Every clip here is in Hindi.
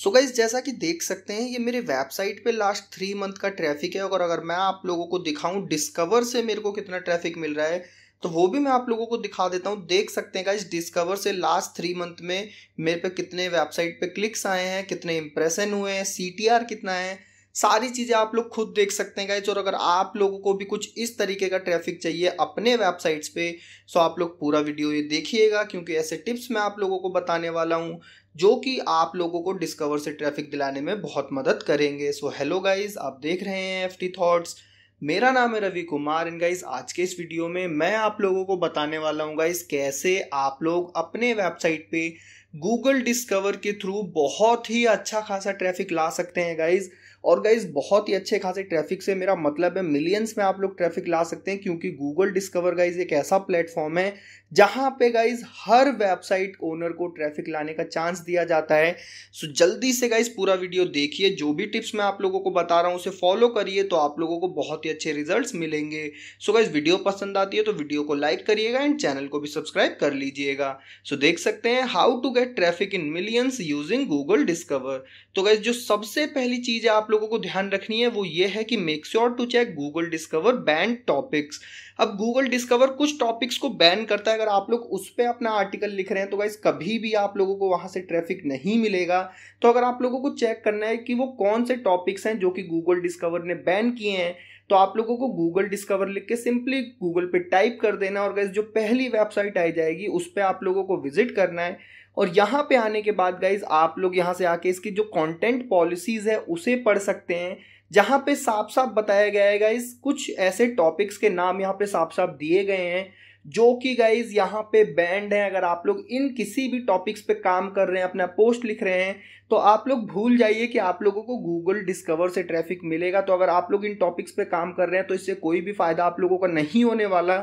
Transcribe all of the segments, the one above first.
सो so गाइज जैसा कि देख सकते हैं ये मेरे वेबसाइट पे लास्ट थ्री मंथ का ट्रैफिक है और अगर मैं आप लोगों को दिखाऊं डिस्कवर से मेरे को कितना ट्रैफिक मिल रहा है तो वो भी मैं आप लोगों को दिखा देता हूँ देख सकते हैं गाइज डिस्कवर से लास्ट थ्री मंथ में मेरे पे कितने वेबसाइट पे क्लिक्स आए हैं कितने इंप्रेशन हुए हैं सी कितना है सारी चीज़ें आप लोग खुद देख सकते हैं गाइज और अगर आप लोगों को भी कुछ इस तरीके का ट्रैफिक चाहिए अपने वेबसाइट्स पे सो तो आप लोग पूरा वीडियो ये देखिएगा क्योंकि ऐसे टिप्स मैं आप लोगों को बताने वाला हूँ जो कि आप लोगों को डिस्कवर से ट्रैफिक दिलाने में बहुत मदद करेंगे सो हेलो गाइज आप देख रहे हैं एफ टी थाट्स मेरा नाम है रवि कुमार एंड गाइज आज के इस वीडियो में मैं आप लोगों को बताने वाला हूँ गाइज कैसे आप लोग अपने वेबसाइट पे गूगल डिस्कवर के थ्रू बहुत ही अच्छा खासा ट्रैफिक ला सकते हैं गाइज़ और गाइज बहुत ही अच्छे खासे ट्रैफिक से मेरा मतलब है मिलियंस में आप लोग ट्रैफिक ला सकते हैं क्योंकि गूगल डिस्कवर गाइज एक ऐसा प्लेटफॉर्म है जहाँ पे गाइज हर वेबसाइट ओनर को ट्रैफिक लाने का चांस दिया जाता है सो जल्दी से गाइज पूरा वीडियो देखिए जो भी टिप्स मैं आप लोगों को बता रहा हूँ उसे फॉलो करिए तो आप लोगों को बहुत ही अच्छे रिजल्ट मिलेंगे सो गाइज वीडियो पसंद आती है तो वीडियो को लाइक करिएगा एंड चैनल को भी सब्सक्राइब कर लीजिएगा सो देख सकते हैं how to get traffic in millions using Google Discover तो गाइज जो सबसे पहली चीज़ है आप लोगों को ध्यान रखनी है वो ये है कि make sure to check Google Discover ban topics अब गूगल डिस्कवर कुछ टॉपिक्स को बैन करता है अगर आप लोग उस पर अपना आर्टिकल लिख रहे हैं तो गाइज कभी भी आप लोगों को वहाँ से ट्रैफिक नहीं मिलेगा तो अगर आप लोगों को चेक करना है कि वो कौन से टॉपिक्स हैं जो कि गूगल डिस्कवर ने बैन किए हैं तो आप लोगों को गूगल डिस्कवर लिख के सिंपली गूगल पे टाइप कर देना और गैस जो पहली वेबसाइट आई जाएगी उस पर आप लोगों को विजिट करना है और यहाँ पे आने के बाद गाइज आप लोग यहाँ से आके इसकी जो कंटेंट पॉलिसीज़ है उसे पढ़ सकते हैं जहाँ पे साफ साफ बताया गया है गाइज कुछ ऐसे टॉपिक्स के नाम यहाँ पे साफ साफ दिए गए हैं जो कि गाइज यहाँ पे बैंड है अगर आप लोग इन किसी भी टॉपिक्स पे काम कर रहे हैं अपना पोस्ट लिख रहे हैं तो आप लोग भूल जाइए कि आप लोगों को गूगल डिस्कवर से ट्रैफिक मिलेगा तो अगर आप लोग इन टॉपिक्स पे काम कर रहे हैं तो इससे कोई भी फ़ायदा आप लोगों का नहीं होने वाला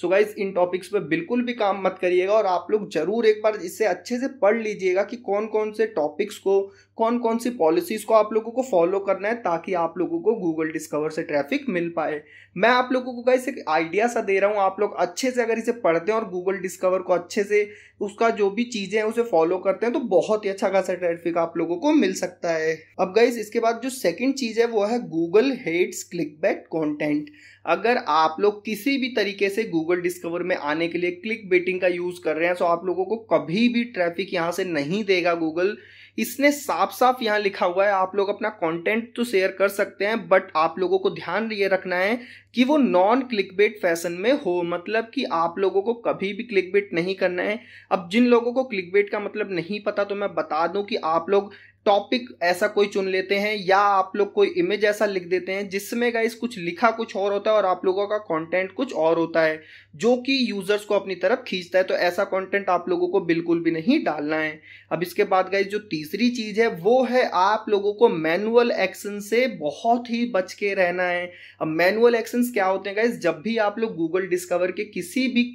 सो गाइज इन टॉपिक्स पर बिल्कुल भी काम मत करिएगा और आप लोग जरूर एक बार इससे अच्छे से पढ़ लीजिएगा कि कौन कौन से टॉपिक्स को कौन कौन सी पॉलिसीज़ को आप लोगों को फॉलो करना है ताकि आप लोगों को गूगल डिस्कवर से ट्रैफिक मिल पाए मैं आप लोगों को गाइस एक आइडिया सा दे रहा हूँ आप लोग अच्छे से अगर इसे पढ़ते हैं और गूगल डिस्कवर को अच्छे से उसका जो भी चीज़ें हैं उसे फॉलो करते हैं तो बहुत ही अच्छा खासा ट्रैफिक आप लोगों को मिल सकता है अब गाइज इसके बाद जो सेकेंड चीज़ है वो है Google hates clickbait content अगर आप लोग किसी भी तरीके से गूगल डिस्कवर में आने के लिए क्लिक बेटिंग का यूज कर रहे हैं तो आप लोगों को कभी भी ट्रैफिक यहाँ से नहीं देगा गूगल इसने साफ साफ यहाँ लिखा हुआ है आप लोग अपना कंटेंट तो शेयर कर सकते हैं बट आप लोगों को ध्यान ये रखना है कि वो नॉन क्लिक बेट फैशन में हो मतलब कि आप लोगों को कभी भी क्लिक बेट नहीं करना है अब जिन लोगों को क्लिक बेट का मतलब नहीं पता तो मैं बता दूं कि आप लोग टॉपिक ऐसा कोई चुन लेते हैं या आप लोग कोई इमेज ऐसा लिख देते हैं जिसमें गाइस कुछ लिखा कुछ और होता है और आप लोगों का कंटेंट कुछ और होता है जो कि यूजर्स को अपनी तरफ खींचता है तो ऐसा कंटेंट आप लोगों को बिल्कुल भी नहीं डालना है अब इसके बाद गाइस जो तीसरी चीज है वो है आप लोगों को मैनुअल एक्शन से बहुत ही बच के रहना है अब मैनुअल एक्शन क्या होते हैं गाइज जब भी आप लोग गूगल डिस्कवर के किसी भी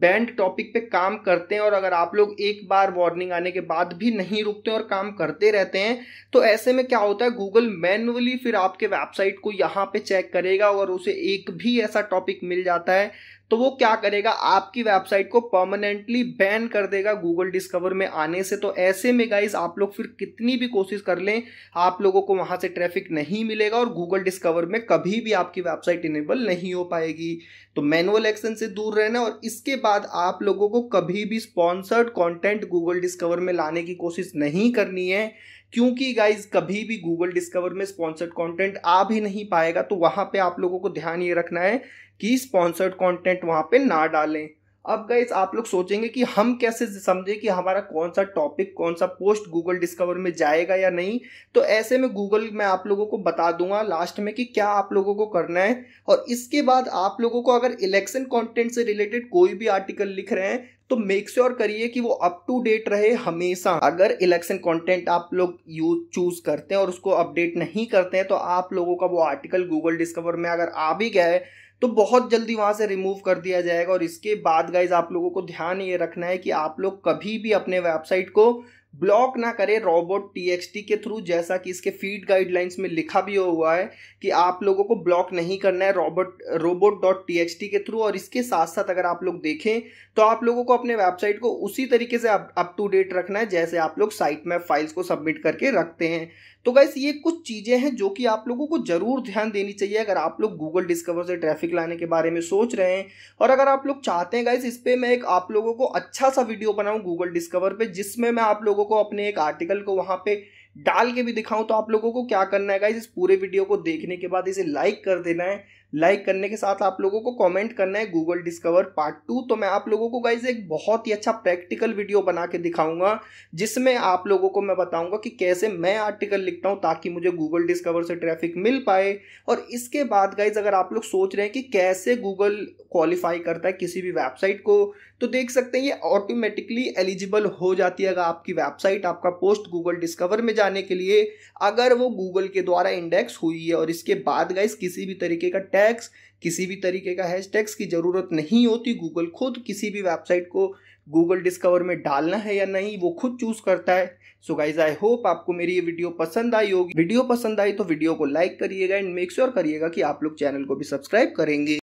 बैंड टॉपिक पे काम करते हैं और अगर आप लोग एक बार वार्निंग आने के बाद भी नहीं रुकते और काम करते रहते हैं तो ऐसे में क्या होता है गूगल मैनुअली फिर आपके वेबसाइट को यहाँ पे चेक करेगा और उसे एक भी ऐसा टॉपिक मिल जाता है तो वो क्या करेगा आपकी वेबसाइट को परमानेंटली बैन कर देगा गूगल डिस्कवर में आने से तो ऐसे में गाइज आप लोग फिर कितनी भी कोशिश कर लें आप लोगों को वहां से ट्रैफिक नहीं मिलेगा और गूगल डिस्कवर में कभी भी आपकी वेबसाइट इनेबल नहीं हो पाएगी तो मैनुअल एक्शन से दूर रहना और इसके बाद आप लोगों को कभी भी स्पॉन्सर्ड कॉन्टेंट गूगल डिस्कवर में लाने की कोशिश नहीं करनी है क्योंकि गाइज कभी भी गूगल डिस्कवर में स्पॉन्सर्ड कॉन्टेंट आ भी नहीं पाएगा तो वहां पर आप लोगों को ध्यान ये रखना है कि स्पॉन्सर्ड कॉन्टेंट वहां पर ना डालें अब गाइज आप लोग सोचेंगे कि हम कैसे समझे कि हमारा कौन सा टॉपिक कौन सा पोस्ट गूगल डिस्कवर में जाएगा या नहीं तो ऐसे में गूगल मैं आप लोगों को बता दूंगा लास्ट में कि क्या आप लोगों को करना है और इसके बाद आप लोगों को अगर इलेक्शन कंटेंट से रिलेटेड कोई भी आर्टिकल लिख रहे हैं तो मेक श्योर करिए कि वो अप टू डेट रहे हमेशा अगर इलेक्शन कंटेंट आप लोग यूज चूज करते हैं और उसको अपडेट नहीं करते हैं तो आप लोगों का वो आर्टिकल गूगल डिस्कवर में अगर आ भी गया है तो बहुत जल्दी वहां से रिमूव कर दिया जाएगा और इसके बाद गाइज आप लोगों को ध्यान ये रखना है कि आप लोग कभी भी अपने वेबसाइट को ब्लॉक ना करे रोबोट टी के थ्रू जैसा कि इसके फीड गाइडलाइंस में लिखा भी हुआ है कि आप लोगों को ब्लॉक नहीं करना है रोबोट रोबोट डॉट टी के थ्रू और इसके साथ साथ अगर आप लोग देखें तो आप लोगों को अपने वेबसाइट को उसी तरीके से अप टू डेट रखना है जैसे आप लोग साइट में फाइल्स को सबमिट करके रखते हैं तो गाइस ये कुछ चीज़ें हैं जो कि आप लोगों को ज़रूर ध्यान देनी चाहिए अगर आप लोग गूगल डिस्कवर से ट्रैफिक लाने के बारे में सोच रहे हैं और अगर आप लोग चाहते हैं गाइस इस पर मैं एक आप लोगों को अच्छा सा वीडियो बनाऊँ गूगल डिस्कवर पर जिसमें मैं आप लोगों को अपने एक आर्टिकल को वहाँ पर डाल के भी दिखाऊं तो आप लोगों को क्या करना है गाइज इस पूरे वीडियो को देखने के बाद इसे लाइक कर देना है लाइक करने के साथ आप लोगों को कमेंट करना है गूगल डिस्कवर पार्ट टू तो मैं आप लोगों को गाइज एक बहुत ही अच्छा प्रैक्टिकल वीडियो बना के दिखाऊंगा जिसमें आप लोगों को मैं बताऊंगा कि कैसे मैं आर्टिकल लिखता हूं ताकि मुझे गूगल डिस्कवर से ट्रैफिक मिल पाए और इसके बाद गाइज अगर आप लोग सोच रहे हैं कि कैसे गूगल क्वालिफाई करता है किसी भी वेबसाइट को तो देख सकते हैं ये ऑटोमेटिकली एलिजिबल हो जाती है अगर आपकी वेबसाइट आपका पोस्ट गूगल डिस्कवर में जाने के लिए अगर वो गूगल के द्वारा इंडेक्स हुई है और इसके बाद गाइज किसी भी तरीके का टैग्स किसी भी तरीके का हैश टैग्स की ज़रूरत नहीं होती गूगल खुद किसी भी वेबसाइट को गूगल डिस्कवर में डालना है या नहीं वो खुद चूज़ करता है सो गाइज आई होप आपको मेरी ये वीडियो पसंद आई होगी वीडियो पसंद आई तो वीडियो को लाइक करिएगा एंड मेक श्योर करिएगा कि आप लोग चैनल को भी सब्सक्राइब करेंगे